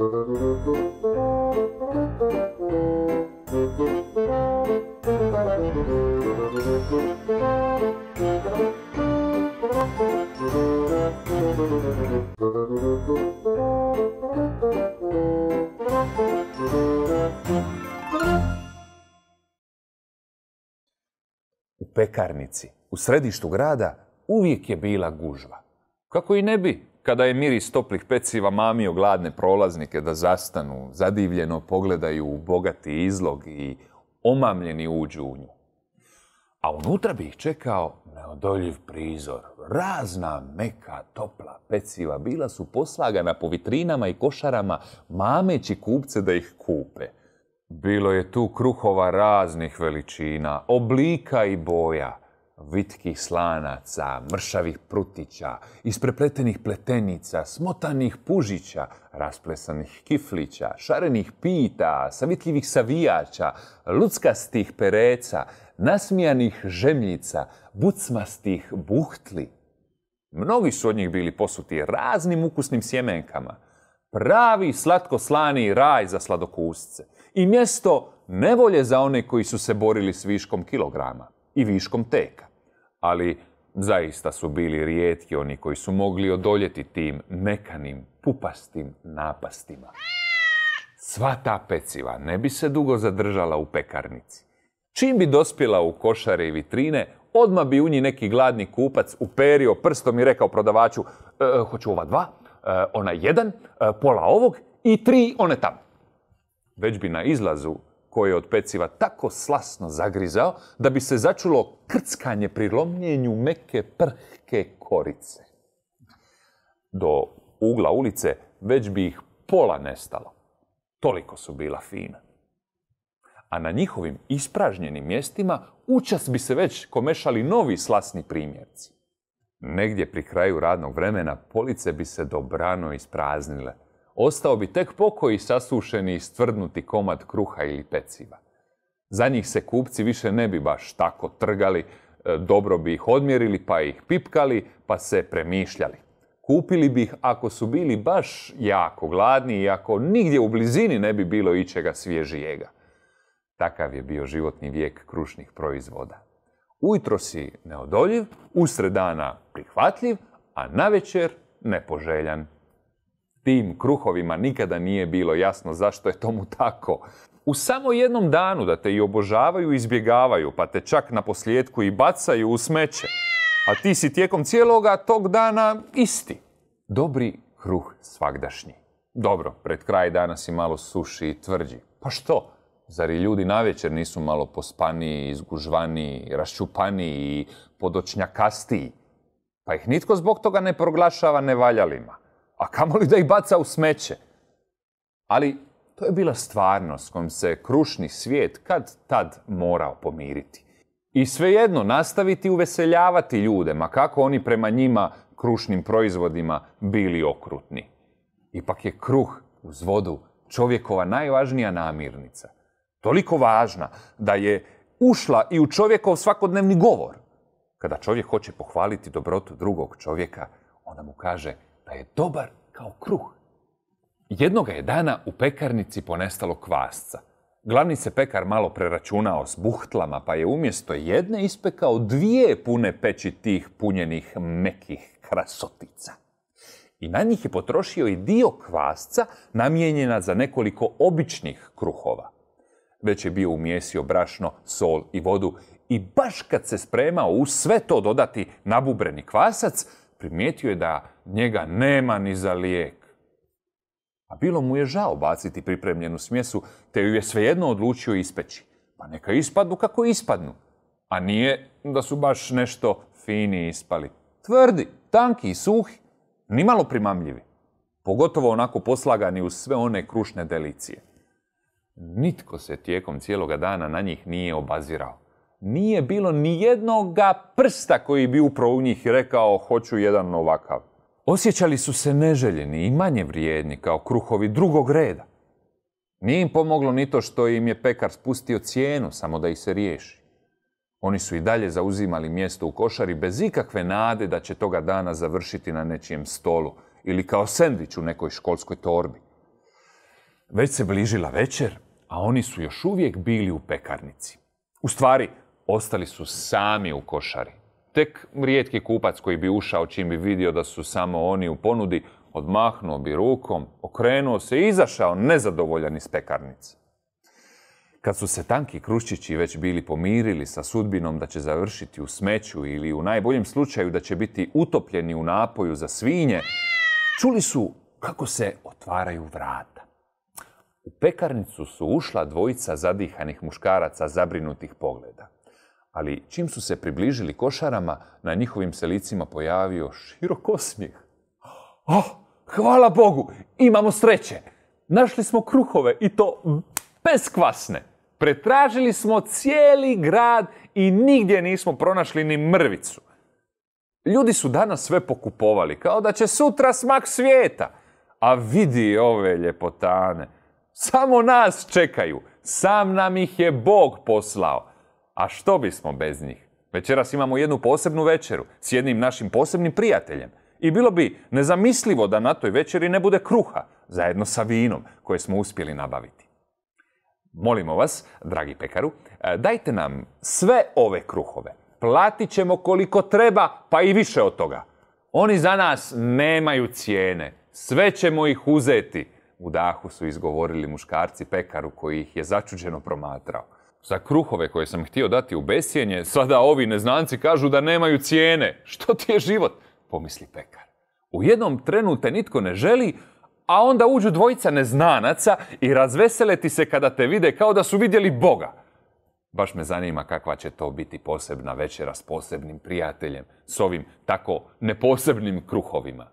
U pekarnici, u središtu grada, uvijek je bila gužva. Kako i ne bi, kada je miris toplih peciva mamio gladne prolaznike da zastanu, zadivljeno pogledaju u bogati izlog i omamljeni uđu u nju. A unutra bi ih čekao neodoljiv prizor. Razna, meka, topla peciva bila su poslagana po vitrinama i košarama, mameći kupce da ih kupe. Bilo je tu kruhova raznih veličina, oblika i boja vitkih slanaca, mršavih prutića, isprepletenih pletenica, smotanih pužića, rasplesanih kiflića, šarenih pita, savitljivih savijača, luckastih pereca, nasmijanih žemljica, bucmastih buhtli. Mnogi su od njih bili posuti raznim ukusnim sjemenkama. Pravi slatko-slani raj za sladokusce i mjesto nevolje za one koji su se borili s viškom kilograma i viškom teka ali zaista su bili rijetki oni koji su mogli odoljeti tim mekanim, pupastim napastima. Sva ta peciva ne bi se dugo zadržala u pekarnici. Čim bi dospjela u košare i vitrine, odmah bi u njih neki gladni kupac uperio prstom i rekao prodavaču e, e, hoću ova dva, e, ona jedan, pola ovog i tri one tamo. Već bi na izlazu koje je od peciva tako slasno zagrizao da bi se začulo krckanje pri lomljenju meke prhke korice. Do ugla ulice već bi ih pola nestalo. Toliko su bila fina. A na njihovim ispražnjenim mjestima učas bi se već komešali novi slasni primjerci. Negdje pri kraju radnog vremena police bi se dobrano ispraznile – ostao bi tek pokoji sasušeni i stvrdnuti komad kruha ili peciva. Za njih se kupci više ne bi baš tako trgali, e, dobro bi ih odmjerili pa ih pipkali pa se premišljali. Kupili bi ih ako su bili baš jako gladni i ako nigdje u blizini ne bi bilo ičega svježijega. Takav je bio životni vijek krušnih proizvoda. Ujutro si neodoljiv, usred dana prihvatljiv, a navečer nepoželjan tim kruhovima nikada nije bilo jasno zašto je tomu tako. U samo jednom danu da te i obožavaju i izbjegavaju, pa te čak na posljedku i bacaju u smeće. A ti si tijekom cijeloga tog dana isti. Dobri kruh svakdašnji. Dobro, pred kraj dana si malo suši i tvrđi. Pa što? Zar i ljudi navečer nisu malo pospaniji, izgužvaniji, raščupaniji i podočnjakastiji? Pa ih nitko zbog toga ne proglašava nevaljalima a kamoli da ih baca u smeće. Ali to je bila stvarnost s kojom se krušni svijet kad tad morao pomiriti. I svejedno nastaviti uveseljavati ljude, ma kako oni prema njima krušnim proizvodima bili okrutni. Ipak je kruh uz vodu čovjekova najvažnija namirnica. Toliko važna da je ušla i u čovjekov svakodnevni govor. Kada čovjek hoće pohvaliti dobrotu drugog čovjeka, onda mu kaže – pa je dobar kao kruh. Jednoga je dana u pekarnici ponestalo kvasca. Glavni se pekar malo preračunao s buhtlama, pa je umjesto jedne ispekao dvije pune peći tih punjenih mekih krasotica. I na njih je potrošio i dio kvasca namijenjena za nekoliko običnih kruhova. Već je bio umjesio brašno, sol i vodu i baš kad se spremao u sve to dodati nabubreni kvasac, primijetio je da njega nema ni za lijek. A bilo mu je žao baciti pripremljenu smjesu, te ju je svejedno odlučio ispeći. Pa neka ispadnu kako ispadnu. A nije da su baš nešto fini ispali. Tvrdi, tanki i suhi, nimalo primamljivi. Pogotovo onako poslagani uz sve one krušne delicije. Nitko se tijekom cijeloga dana na njih nije obazirao nije bilo ni jednoga prsta koji bi upravo u njih rekao hoću jedan ovakav. Osjećali su se neželjeni i manje vrijedni kao kruhovi drugog reda. Nije im pomoglo ni to što im je pekar spustio cijenu samo da ih se riješi. Oni su i dalje zauzimali mjesto u košari bez ikakve nade da će toga dana završiti na nečijem stolu ili kao sendvič u nekoj školskoj torbi. Već se bližila večer, a oni su još uvijek bili u pekarnici. U stvari, ostali su sami u košari. Tek rijetki kupac koji bi ušao čim bi vidio da su samo oni u ponudi, odmahnuo bi rukom, okrenuo se i izašao nezadovoljan iz pekarnice. Kad su se tanki kruščići već bili pomirili sa sudbinom da će završiti u smeću ili u najboljem slučaju da će biti utopljeni u napoju za svinje, čuli su kako se otvaraju vrata. U pekarnicu su ušla dvojica zadihanih muškaraca zabrinutih pogleda ali čim su se približili košarama, na njihovim selicima licima pojavio širok osmijeh. Oh, hvala Bogu, imamo sreće. Našli smo kruhove i to beskvasne. Pretražili smo cijeli grad i nigdje nismo pronašli ni mrvicu. Ljudi su danas sve pokupovali, kao da će sutra smak svijeta. A vidi ove ljepotane. Samo nas čekaju. Sam nam ih je Bog poslao a što bismo bez njih? Večeras imamo jednu posebnu večeru s jednim našim posebnim prijateljem. I bilo bi nezamislivo da na toj večeri ne bude kruha, zajedno sa vinom koje smo uspjeli nabaviti. Molimo vas, dragi pekaru, e, dajte nam sve ove kruhove. Platit ćemo koliko treba, pa i više od toga. Oni za nas nemaju cijene. Sve ćemo ih uzeti. U dahu su izgovorili muškarci pekaru koji ih je začuđeno promatrao za kruhove koje sam htio dati u besjenje, sada ovi neznanci kažu da nemaju cijene. Što ti je život? Pomisli pekar. U jednom trenu te nitko ne želi, a onda uđu dvojica neznanaca i razvesele ti se kada te vide kao da su vidjeli Boga. Baš me zanima kakva će to biti posebna večera s posebnim prijateljem, s ovim tako neposebnim kruhovima.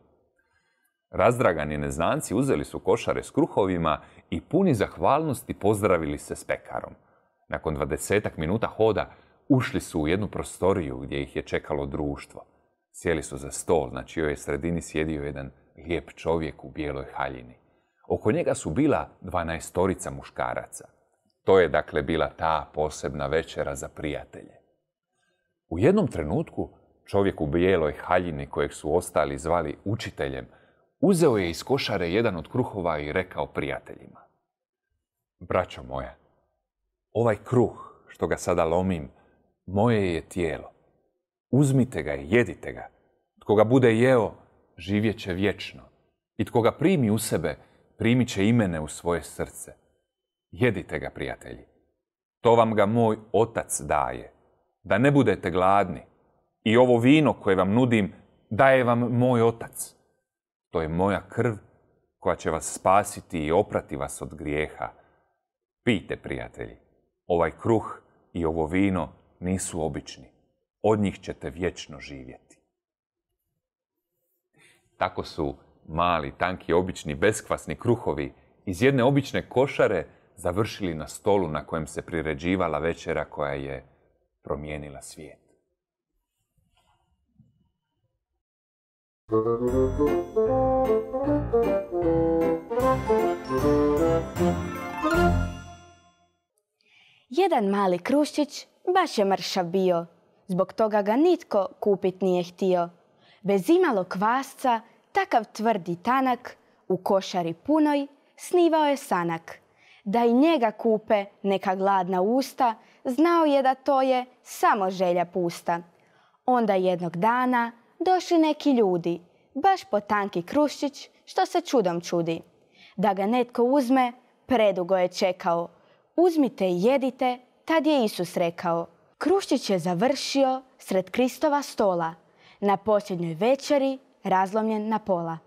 Razdragani neznanci uzeli su košare s kruhovima i puni zahvalnosti pozdravili se s pekarom. Nakon dvadesetak minuta hoda ušli su u jednu prostoriju gdje ih je čekalo društvo. Sjeli su za stol na čijoj je sredini sjedio jedan lijep čovjek u bijeloj haljini. Oko njega su bila dvanaestorica muškaraca. To je dakle bila ta posebna večera za prijatelje. U jednom trenutku čovjek u bijeloj haljini kojeg su ostali zvali učiteljem, uzeo je iz košare jedan od kruhova i rekao prijateljima. Braćo moja, ovaj kruh što ga sada lomim, moje je tijelo. Uzmite ga i jedite ga. Tko ga bude jeo, živjet će vječno. I tko ga primi u sebe, primit će imene u svoje srce. Jedite ga, prijatelji. To vam ga moj otac daje, da ne budete gladni. I ovo vino koje vam nudim, daje vam moj otac. To je moja krv koja će vas spasiti i oprati vas od grijeha. Pijte, prijatelji. Ovaj kruh i ovo vino nisu obični. Od njih ćete vječno živjeti. Tako su mali, tanki, obični, beskvasni kruhovi iz jedne obične košare završili na stolu na kojem se priređivala večera koja je promijenila svijet. Jedan mali kruščić baš je mršav bio. Zbog toga ga nitko kupit nije htio. Bez imalo kvasca, takav tvrdi tanak, u košari punoj snivao je sanak. Da i njega kupe neka gladna usta, znao je da to je samo želja pusta. Onda jednog dana došli neki ljudi, baš po tanki kruščić što se čudom čudi. Da ga netko uzme, predugo je čekao, uzmite i jedite, tad je Isus rekao. Kruščić je završio sred Kristova stola, na posljednjoj večeri razlomljen na pola.